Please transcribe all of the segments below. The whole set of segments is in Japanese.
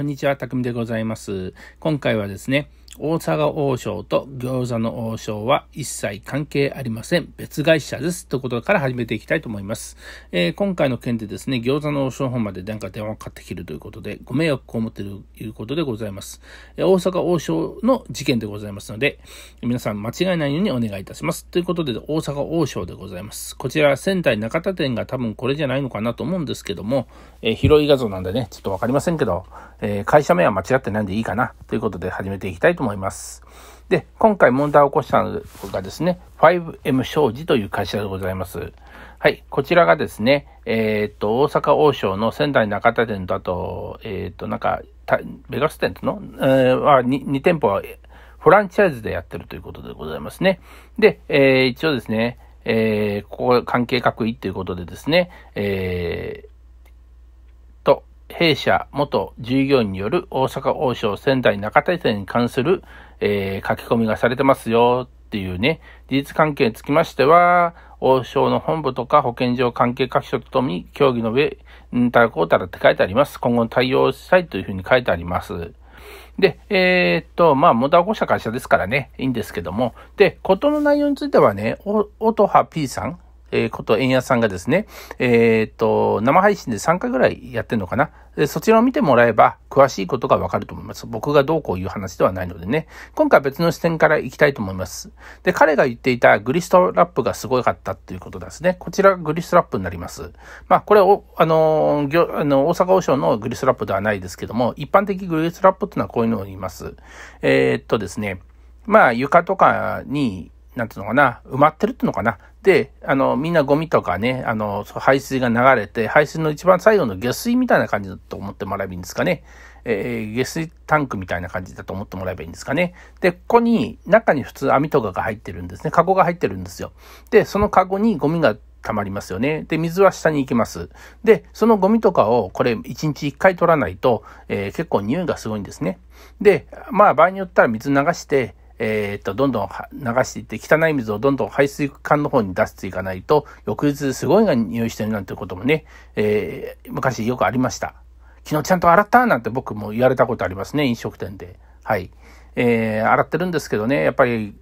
こんにちは、たくみでございます。今回はですね、大阪王将と餃子の王将は一切関係ありません。別会社です。ということから始めていきたいと思います。えー、今回の件でですね、餃子の王将本までなんか電話をかってきるということで、ご迷惑を被っているということでございます、えー、大阪王将の事件でございますので、皆さん間違いないようにお願いいたします。ということで、大阪王将でございます。こちら、仙台中田店が多分これじゃないのかなと思うんですけども、えー、広い画像なんでね、ちょっとわかりませんけど、え会社名は間違ってないんでいいかなということで始めていきたいとと思います。で、今回問題を起こしたのがですね、5M 商事という会社でございます。はい、こちらがですね、えー、っと、大阪王将の仙台中田店と、あと、えー、っと、なんか、ベガス店の、えー、は 2, 2店舗はフランチャイズでやってるということでございますね。で、えー、一応ですね、えー、ここ関係各位ということでですね、えー、弊社元従業員による大阪王将仙台中大戦に関する、えー、書き込みがされてますよっていうね、事実関係につきましては、王将の本部とか保健所関係各所とともに協議の上、んたらこうたらって書いてあります。今後対応したいというふうに書いてあります。で、えー、っと、まあ、問題起こした会社ですからね、いいんですけども。で、事の内容についてはね、お、おとは P さん、えー、こと円安さんがですね、えっ、と、生配信で3回ぐらいやってんのかな。そちらを見てもらえば、詳しいことがわかると思います。僕がどうこういう話ではないのでね。今回は別の視点からいきたいと思います。で、彼が言っていたグリストラップがすごかったっていうことですね。こちらグリストラップになります。まあ、これを、あの、あの大阪王将のグリストラップではないですけども、一般的グリストラップっていうのはこういうのを言います。えー、っとですね、まあ、床とかに、なんていうのかな、埋まってるっていうのかな。で、あの、みんなゴミとかね、あの、排水が流れて、排水の一番最後の下水みたいな感じだと思ってもらえばいいんですかね。えー、下水タンクみたいな感じだと思ってもらえばいいんですかね。で、ここに、中に普通網とかが入ってるんですね。カゴが入ってるんですよ。で、そのカゴにゴミが溜まりますよね。で、水は下に行きます。で、そのゴミとかを、これ、1日1回取らないと、えー、結構匂いがすごいんですね。で、まあ、場合によったら水流して、えー、っと、どんどん流していって、汚い水をどんどん排水管の方に出していかないと、翌日すごいが匂いしてるなんてこともね、えー、昔よくありました。昨日ちゃんと洗ったなんて僕も言われたことありますね、飲食店で。はい。えー、洗ってるんですけどね、やっぱり、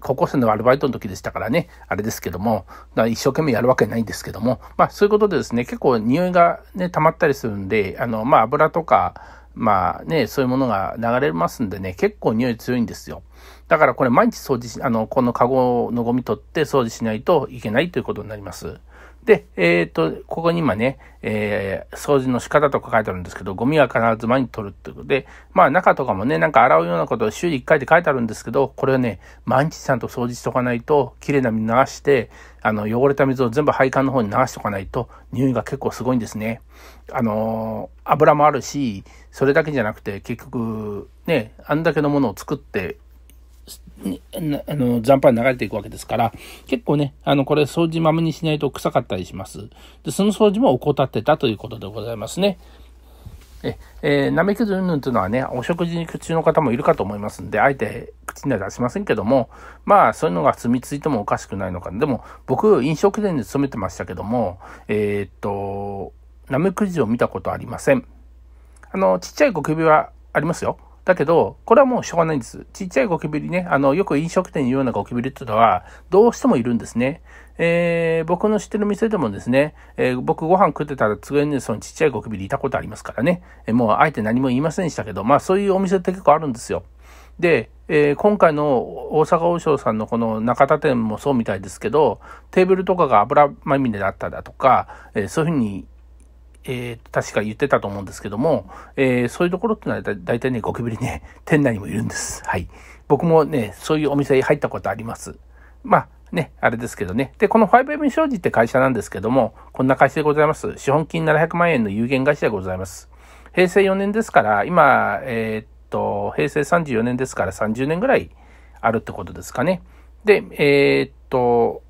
高校生のアルバイトの時でしたからね、あれですけども、だ一生懸命やるわけないんですけども、まあそういうことでですね、結構匂いがね、溜まったりするんで、あの、まあ油とか、まあね、そういうものが流れますんでね、結構匂い強いんですよ。だからこれ毎日掃除し、あの、このカゴのゴミ取って掃除しないといけないということになります。で、えっ、ー、と、ここに今ね、えー、掃除の仕方とか書いてあるんですけど、ゴミは必ず前に取るってことで、まあ中とかもね、なんか洗うようなことを週1回って書いてあるんですけど、これはね、毎日ちゃんと掃除しとかないと、綺麗な水流して、あの、汚れた水を全部配管の方に流しとかないと、匂いが結構すごいんですね。あのー、油もあるし、それだけじゃなくて、結局、ね、あんだけのものを作って、あの、残飯流れていくわけですから、結構ね、あの、これ掃除まめにしないと臭かったりします。で、その掃除も怠ってたということでございますね。え、えー、なめきずうんぬんというのはね、お食事に中の方もいるかと思いますんで、あえて口には出しませんけども、まあ、そういうのが住み着いてもおかしくないのかでも、僕、飲食店に勤めてましたけども、えー、っと、ナメクジを見たことありません。あの、ちっちゃいゴキブリはありますよ。だけど、これはもうしょうがないんです。ちっちゃいゴキブリね、あの、よく飲食店にいるようなゴキブリっていうのは、どうしてもいるんですね。えー、僕の知ってる店でもですね、えー、僕ご飯食ってたら机にそのちっちゃいゴキブリいたことありますからね、えー、もうあえて何も言いませんでしたけど、まあそういうお店って結構あるんですよ。で、えー、今回の大阪王将さんのこの中田店もそうみたいですけど、テーブルとかが油まみれだっただとか、えー、そういうふうにえー、確か言ってたと思うんですけども、えー、そういうところってのは大体ね、ゴキブリね、店内にもいるんです。はい。僕もね、そういうお店入ったことあります。まあ、ね、あれですけどね。で、この 5M 商事って会社なんですけども、こんな会社でございます。資本金700万円の有限会社でございます。平成4年ですから、今、えー、っと、平成34年ですから30年ぐらいあるってことですかね。で、えー、っと、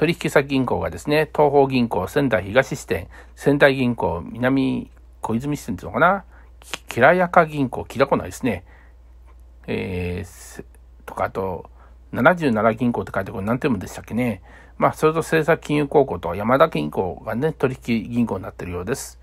取引先銀行がですね、東方銀行仙台東支店、仙台銀行南小泉支店っていうのかな、きらやか銀行、きらこないですね。えー、とか、あと、77銀行って書いてこれ何て読むんでしたっけね。まあ、それと政策金融高校と山田銀行がね、取引銀行になってるようです。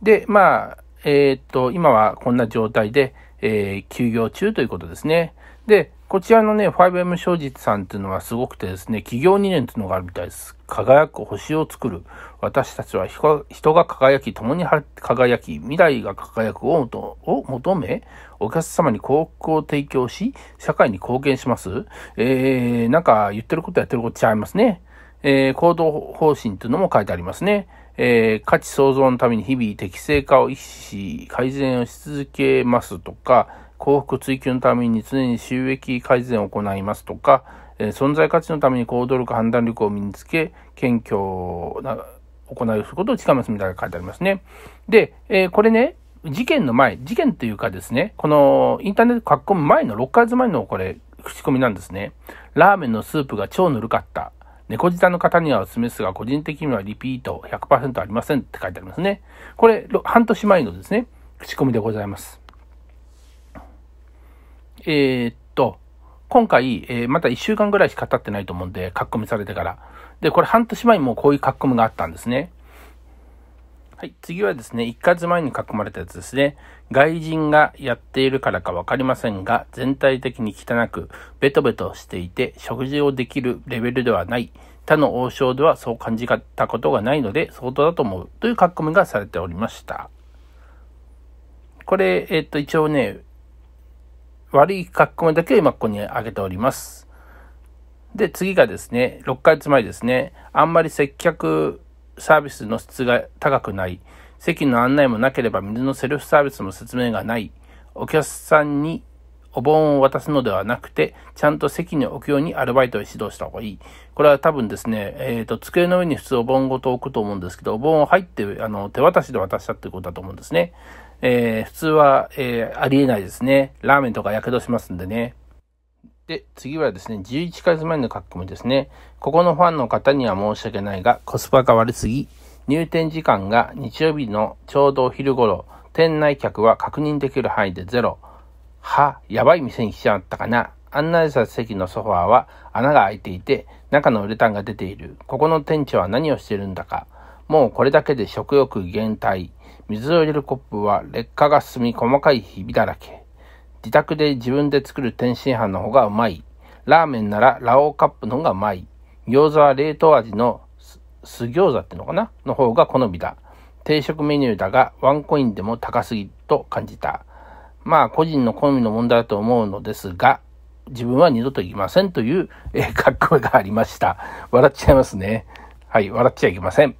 で、まあ、えー、っと、今はこんな状態で、えー、休業中ということですね。で、こちらのね、5M 正実さんっていうのはすごくてですね、企業理念っていうのがあるみたいです。輝く星を作る。私たちは人が輝き、共に輝き、未来が輝くをを求め、お客様に幸福を提供し、社会に貢献します。えー、なんか言ってることやってること違いますね。えー、行動方針というのも書いてありますね。えー、価値創造のために日々適正化を意識し、改善をし続けますとか、幸福追求のために常に収益改善を行いますとか、え存在価値のために行動力、判断力を身につけ、謙虚な、行うことを近ますみたいな書いてありますね。で、えー、これね、事件の前、事件というかですね、このインターネット書き込む前の6ヶ月前のこれ、口コミなんですね。ラーメンのスープが超ぬるかった。猫舌の方にはおすすめですが、個人的にはリピート100%ありませんって書いてありますね。これ、半年前のですね、口コミでございます。えー、っと、今回、えー、また1週間ぐらいしか経ってないと思うんで、書き込みされてから。で、これ半年前にもうこういう書き込みがあったんですね。はい、次はですね、1ヶ月前に囲まれたやつですね。外人がやっているからかわかりませんが、全体的に汚く、ベトベトしていて、食事をできるレベルではない。他の王将ではそう感じたことがないので、相当だと思う。という書き込みがされておりました。これ、えっと、一応ね、悪い書き込みだけを今ここに上げております。で、次がですね、6ヶ月前ですね、あんまり接客サービスの質が高くない、席の案内もなければ水のセルフサービスも説明がない、お客さんにお盆を渡すのではなくて、ちゃんと席に置くようにアルバイトを指導した方がいい。これは多分ですね、えっ、ー、と、机の上に普通お盆ごと置くと思うんですけど、お盆を入って、あの、手渡しで渡したっていうことだと思うんですね。えー、普通は、えー、ありえないですね。ラーメンとか火傷しますんでね。で、次はですね、11ヶ月前の書き込みですね。ここのファンの方には申し訳ないが、コスパが悪すぎ。入店時間が日曜日のちょうどお昼頃、店内客は確認できる範囲でゼロ。は、やばい店に来ちゃったかな。案内された席のソファーは穴が開いていて、中のウレタンが出ている。ここの店長は何をしてるんだか。もうこれだけで食欲減退。水を入れるコップは劣化が進み細かいひびだらけ。自宅で自分で作る天津飯の方がうまい。ラーメンならラオウカップの方がうまい。餃子は冷凍味の酢餃子ってのかなの方が好みだ。定食メニューだがワンコインでも高すぎと感じた。まあ個人の好みの問題だと思うのですが、自分は二度と行きませんという、えー、かっこがありました。笑っちゃいますね。はい、笑っちゃいけません。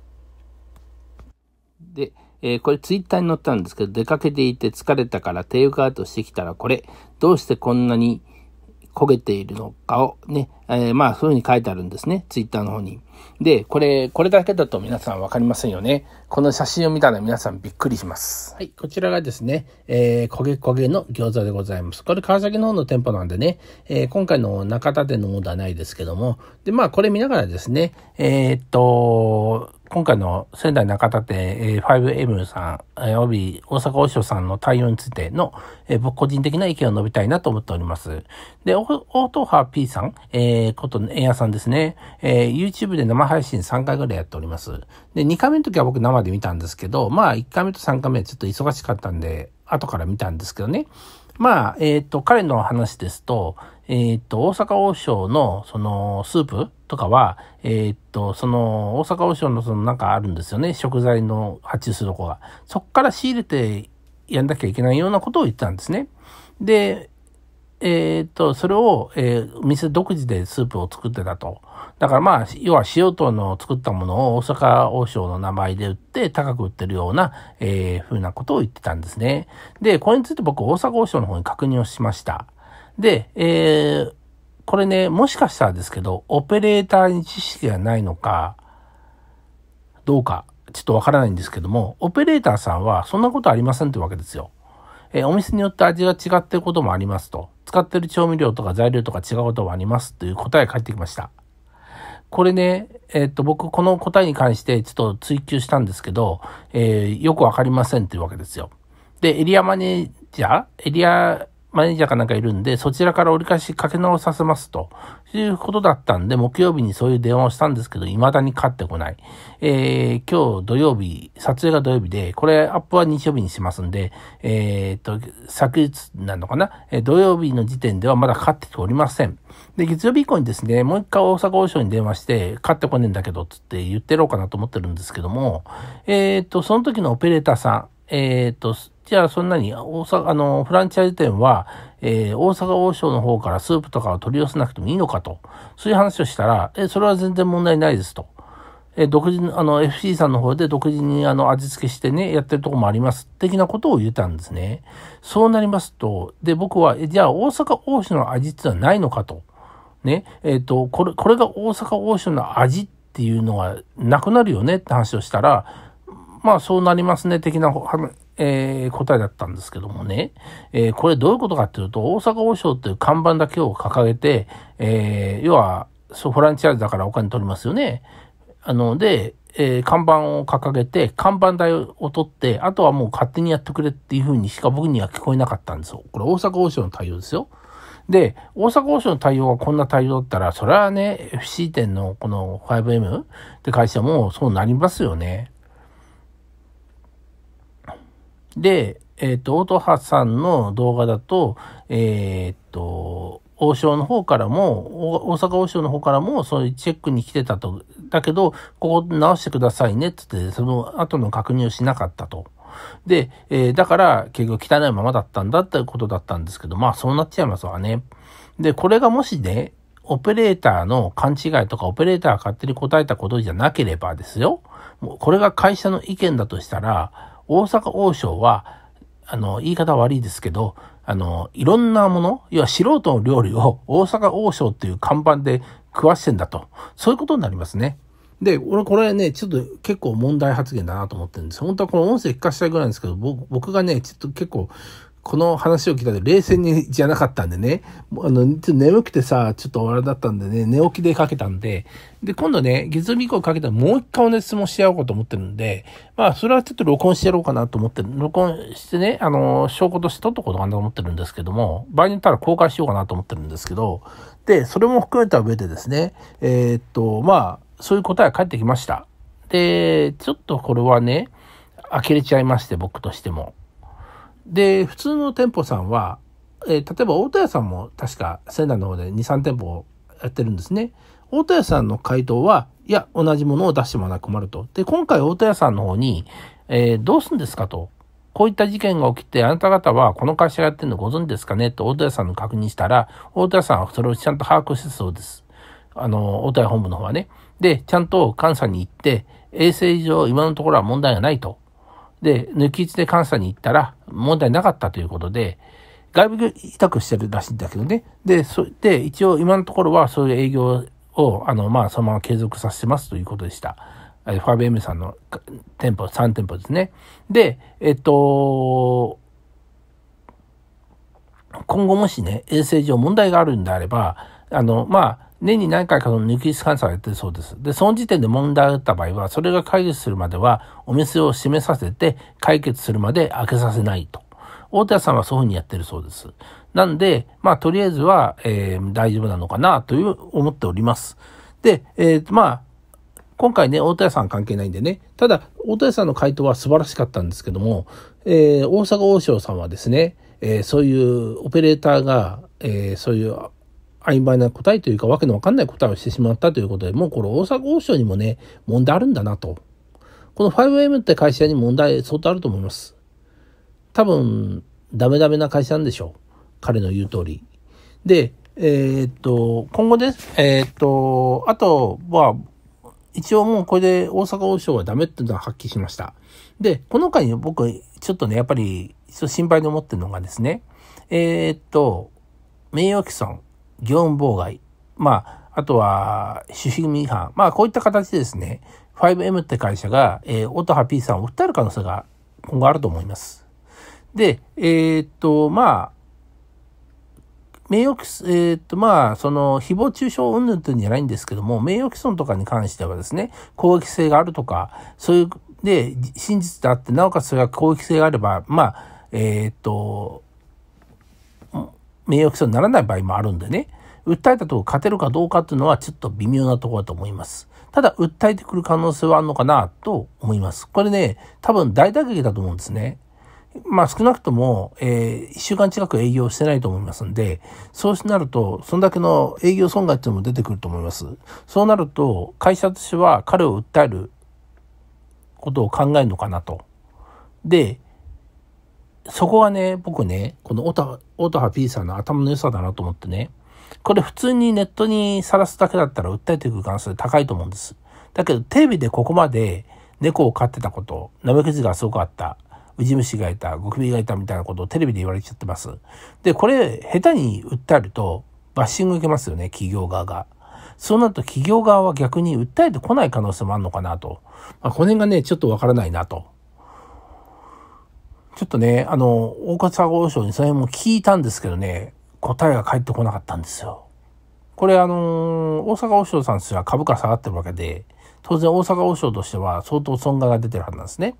で、えー、これツイッターに載ったんですけど、出かけていて疲れたからテイクアウトしてきたらこれ、どうしてこんなに焦げているのかをね、えー、まあそういうふうに書いてあるんですね、ツイッターの方に。で、これ、これだけだと皆さんわかりませんよね。この写真を見たら皆さんびっくりします。はい、こちらがですね、えー、焦げ焦げの餃子でございます。これ川崎の方の店舗なんでね、えー、今回の中田店のものではないですけども、で、まあこれ見ながらですね、えー、っと、今回の仙台中田店 5M さん、おび大阪王将さんの対応についての、僕個人的な意見を述べたいなと思っております。で、オートハー P さん、えー、ことのエアさんですね、えー、YouTube で生配信3回ぐらいやっております。で、2回目の時は僕生で見たんですけど、まあ1回目と3回目はちょっと忙しかったんで、後から見たんですけどね。まあ、えっ、ー、と、彼の話ですと、えっと、大阪王将の、その、スープとかは、えっと、その、大阪王将のその、なんかあるんですよね。食材の発注するとこが。そっから仕入れてやんなきゃいけないようなことを言ってたんですね。で、えー、っと、それを、えー、店独自でスープを作ってたと。だからまあ、要は塩糖の作ったものを大阪王将の名前で売って高く売ってるような、えー、ふうなことを言ってたんですね。で、これについて僕大阪王将の方に確認をしました。で、えー、これね、もしかしたらですけど、オペレーターに知識がないのか、どうか、ちょっとわからないんですけども、オペレーターさんはそんなことありませんってわけですよ。えー、お店によって味が違ってることもありますと。使ってる調味料とか材料とか違うこともありますという答えが返ってきました。これね、えー、っと、僕、この答えに関してちょっと追求したんですけど、えー、よくわかりませんっていうわけですよ。で、エリアマネージャーエリアマネージャーかなんかいるんで、そちらから折り返しかけ直させますと、いうことだったんで、木曜日にそういう電話をしたんですけど、未だに買ってこない。えー、今日土曜日、撮影が土曜日で、これアップは日曜日にしますんで、えー、と、昨日なのかな、えー、土曜日の時点ではまだ買ってきておりません。で、月曜日以降にですね、もう一回大阪王将に電話して、買ってこねえんだけど、つって言ってろうかなと思ってるんですけども、えー、と、その時のオペレーターさん、えー、と、じゃあそんなに大阪、あの、フランチャイズ店は、えー、大阪王将の方からスープとかを取り寄せなくてもいいのかと、そういう話をしたら、えー、それは全然問題ないですと。えー、独自の、あの、FC さんの方で独自にあの味付けしてね、やってるとこもあります、的なことを言ったんですね。そうなりますと、で、僕は、えー、じゃあ大阪王将の味っていうのはないのかと。ね、えっ、ー、と、これ、これが大阪王将の味っていうのがなくなるよねって話をしたら、まあそうなりますね的なえー、答えだったんですけどもね、えー、これどういうことかっていうと、大阪王将っていう看板だけを掲げて、えー、要は、そう、フランチャイズだからお金取りますよね。あの、で、えー、看板を掲げて、看板代を取って、あとはもう勝手にやってくれっていうふうにしか僕には聞こえなかったんですよ。これ大阪王将の対応ですよ。で、大阪王将の対応がこんな対応だったら、それはね、FC 店のこの 5M って会社もそうなりますよね。で、えっ、ー、と、オートハさんの動画だと、えっ、ー、と、王将の方からも、大阪王将の方からも、そういうチェックに来てたと。だけど、ここ直してくださいね、つって、その後の確認をしなかったと。で、えー、だから、結局汚いままだったんだってことだったんですけど、まあそうなっちゃいますわね。で、これがもしね、オペレーターの勘違いとか、オペレーターが勝手に答えたことじゃなければですよ。もうこれが会社の意見だとしたら、大阪王将は、あの、言い方悪いですけど、あの、いろんなもの、要は素人の料理を大阪王将っていう看板で食わしてんだと。そういうことになりますね。で、俺これね、ちょっと結構問題発言だなと思ってるんです本当はこの音声聞かせたいぐらいなんですけど、僕がね、ちょっと結構この話を聞いたら冷静にじゃなかったんでね、あの、ちょっと眠くてさ、ちょっとあれだったんでね、寝起きでかけたんで、で、今度ね、月曜日以降かけたらもう一回同じ質問してやうかと思ってるんで、まあ、それはちょっと録音してやろうかなと思ってる。録音してね、あの、証拠として取っとこうかなと思ってるんですけども、場合によったら公開しようかなと思ってるんですけど、で、それも含めた上でですね、えー、っと、まあ、そういう答えが返ってきました。で、ちょっとこれはね、呆れちゃいまして、僕としても。で、普通の店舗さんは、えー、例えば大戸屋さんも確か仙台の方で2、3店舗やってるんですね。大戸屋さんの回答は、いや、同じものを出してもらく困ると。で、今回大戸屋さんの方に、えー、どうすんですかと。こういった事件が起きて、あなた方はこの会社がやってるのご存知ですかねと大戸屋さんの確認したら、大戸屋さんはそれをちゃんと把握してそうです。あの、大戸屋本部の方はね。で、ちゃんと監査に行って、衛生上今のところは問題がないと。で、抜き打ちで監査に行ったら問題なかったということで、外部委託してるらしいんだけどね。で、そで、一応今のところはそういう営業を、あの、まあ、そのまま継続させてますということでした。ファームさんの店舗、3店舗ですね。で、えっと、今後もしね、衛生上問題があるんであれば、あの、まあ、年に何回かの抜き質監査をやってるそうです。で、その時点で問題があった場合は、それが解決するまでは、お店を閉めさせて、解決するまで開けさせないと。大手屋さんはそういうふうにやってるそうです。なんで、まあ、とりあえずは、えー、大丈夫なのかな、という思っております。で、えー、まあ、今回ね、大手屋さん関係ないんでね、ただ、大手屋さんの回答は素晴らしかったんですけども、えー、大阪王将さんはですね、えー、そういうオペレーターが、えー、そういう曖昧な答えというか、わけのわかんない答えをしてしまったということで、もうこれ大阪王将にもね、問題あるんだなと。この 5M って会社に問題相当あると思います。多分、ダメダメな会社なんでしょう。彼の言う通り。で、えー、っと、今後です。えー、っと、あとは、一応もうこれで大阪王将はダメっていうのは発揮しました。で、この回に僕、ちょっとね、やっぱり、心配に思ってるのがですね、えー、っと、名誉毀損。業務妨害、まあ、あとは、主義務違反、まあ、こういった形でですね、5M って会社が、えー、オトハピーさんを訴える可能性が今後あると思います。で、えー、っと、まあ、名誉、えー、っと、まあ、その、誹謗中傷云々というんじゃないんですけども、名誉毀損とかに関してはですね、攻撃性があるとか、そういう、で、真実であって、なおかつそれが攻撃性があれば、まあ、えー、っと、名誉毀損にならない場合もあるんでね、訴えたとこ勝てるかどうかっていうのはちょっと微妙なところだと思います。ただ、訴えてくる可能性はあるのかなと思います。これね、多分大打撃だと思うんですね。まあ少なくとも、えー、1週間近く営業してないと思いますんで、そうなると、そんだけの営業損害っていうのも出てくると思います。そうなると、会社としては彼を訴えることを考えるのかなと。で、そこはね、僕ね、このオタ、オタハ P さんの頭の良さだなと思ってね、これ普通にネットにさらすだけだったら訴えていく可能性高いと思うんです。だけど、テレビでここまで猫を飼ってたこと、ナメクジがすごくあった、ウジ虫がいた、ゴキブリがいたみたいなことをテレビで言われちゃってます。で、これ、下手に訴えると、バッシング受けますよね、企業側が。そうなると企業側は逆に訴えてこない可能性もあるのかなと。まあ、この辺がね、ちょっとわからないなとちょっとね、あの、大笠豪商にそれも聞いたんですけどね、答えが返ってこなかったんですよ。これあの、大阪王将さんとしては株価下がってるわけで、当然大阪王将としては相当損害が出てるはずなんですね。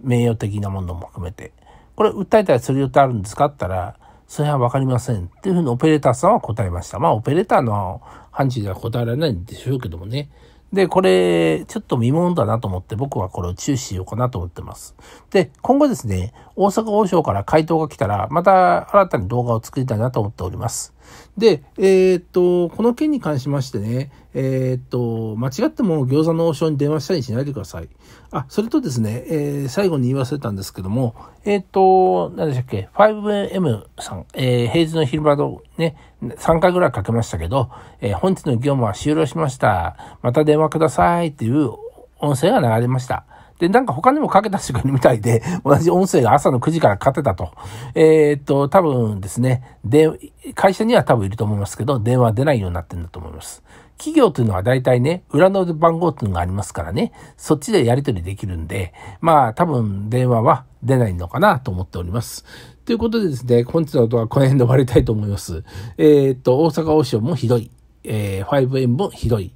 名誉的なものも含めて。これ訴えたりする予定あるんですかって言ったら、それはわかりません。っていうふうにオペレーターさんは答えました。まあ、オペレーターの判事では答えられないんでしょうけどもね。で、これ、ちょっと見ものだなと思って、僕はこれを注視しようかなと思ってます。で、今後ですね、大阪王将から回答が来たら、また新たに動画を作りたいなと思っております。で、えー、っと、この件に関しましてね、えー、っと、間違っても餃子の王将に電話したりしないでください。あ、それとですね、えー、最後に言い忘れたんですけども、えっと、何でしたっけ、5M さん、え平日の昼間のね、3回ぐらいかけましたけど、え本日の業務は終了しました。また電話くださいっていう音声が流れました。で、なんか他にもかけた人がいるみたいで、同じ音声が朝の9時からかけたと。えー、っと、多分ですね、で、会社には多分いると思いますけど、電話出ないようになってるんだと思います。企業というのは大体ね、裏の番号というのがありますからね、そっちでやり取りできるんで、まあ多分電話は出ないのかなと思っております。ということでですね、本日の画はこの辺で終わりたいと思います。えー、っと、大阪王将もひどい。えー、5M もひどい。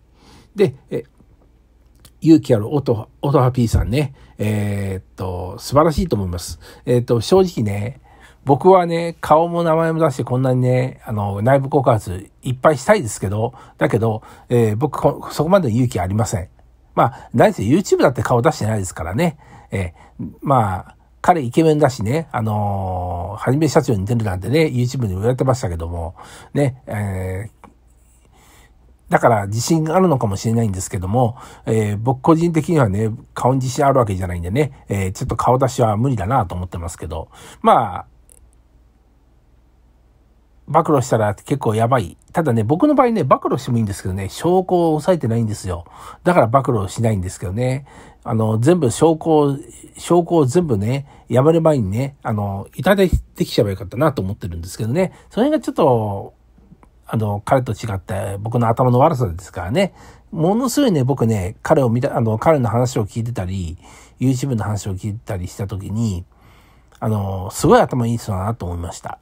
で、えー勇気ある音、音ピーさんね、えー、っと、素晴らしいと思います。えー、っと、正直ね、僕はね、顔も名前も出してこんなにね、あの、内部告発いっぱいしたいですけど、だけど、えー、僕、そこまで勇気ありません。まあ、何せ YouTube だって顔出してないですからね。えー、まあ、彼イケメンだしね、あのー、はじめ社長に出るなんてね、YouTube にも言われてましたけども、ね、えー、だから自信があるのかもしれないんですけども、えー、僕個人的にはね、顔に自信あるわけじゃないんでね、えー、ちょっと顔出しは無理だなと思ってますけど、まあ、暴露したら結構やばい。ただね、僕の場合ね、暴露してもいいんですけどね、証拠を抑えてないんですよ。だから暴露しないんですけどね。あの、全部証拠を、証拠を全部ね、やめる前にね、あの、いただいてきちゃえばよかったなと思ってるんですけどね。それがちょっと、あの、彼と違って僕の頭の悪さですからね。ものすごいね、僕ね、彼を見た、あの、彼の話を聞いてたり、YouTube の話を聞いてたりした時に、あの、すごい頭いい人だなと思いました。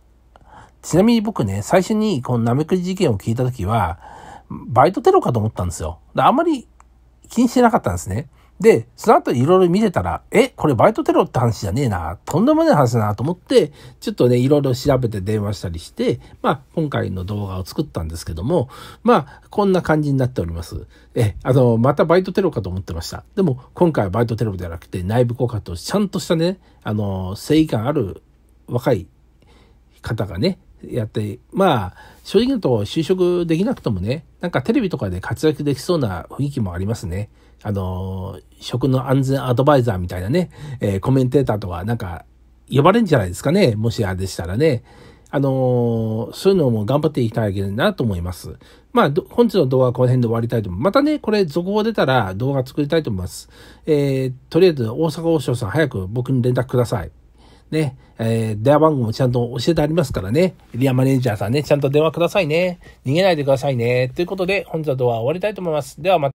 ちなみに僕ね、最初にこのナメクジ事件を聞いた時は、バイトテロかと思ったんですよ。あんまり気にしてなかったんですね。で、その後いろいろ見てたら、え、これバイトテロって話じゃねえな、とんでもない話だなと思って、ちょっとね、いろいろ調べて電話したりして、まあ、今回の動画を作ったんですけども、まあ、こんな感じになっております。え、あの、またバイトテロかと思ってました。でも、今回はバイトテロではなくて、内部告発をちゃんとしたね、あの、正義感ある若い方がね、やって、まあ、正直言うと就職できなくともね、なんかテレビとかで活躍できそうな雰囲気もありますね。あの、食の安全アドバイザーみたいなね、えー、コメンテーターとかなんか呼ばれるんじゃないですかね。もしあれでしたらね。あのー、そういうのも頑張っていきたいなと思います。まあ、本日の動画はこの辺で終わりたいと思います。またね、これ続報出たら動画作りたいと思います。えー、とりあえず大阪王将さん早く僕に連絡ください。ね、えー、電話番号もちゃんと教えてありますからね。エリアマネージャーさんね、ちゃんと電話くださいね。逃げないでくださいね。ということで、本日の動画は終わりたいと思います。ではまた。